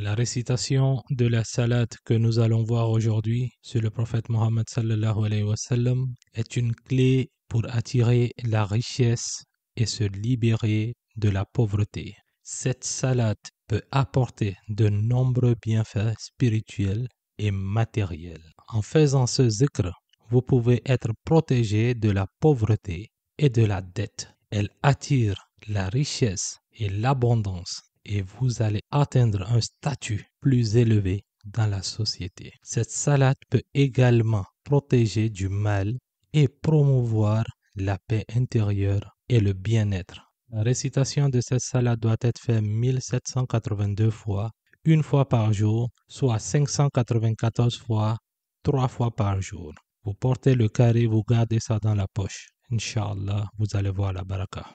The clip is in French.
La récitation de la salade que nous allons voir aujourd'hui sur le prophète Mohammed est une clé pour attirer la richesse et se libérer de la pauvreté. Cette salade peut apporter de nombreux bienfaits spirituels et matériels. En faisant ce zikr, vous pouvez être protégé de la pauvreté et de la dette. Elle attire la richesse et l'abondance et vous allez atteindre un statut plus élevé dans la société. Cette salade peut également protéger du mal et promouvoir la paix intérieure et le bien-être. La récitation de cette salade doit être faite 1782 fois, une fois par jour, soit 594 fois, trois fois par jour. Vous portez le carré, vous gardez ça dans la poche. Inch'Allah, vous allez voir la baraka.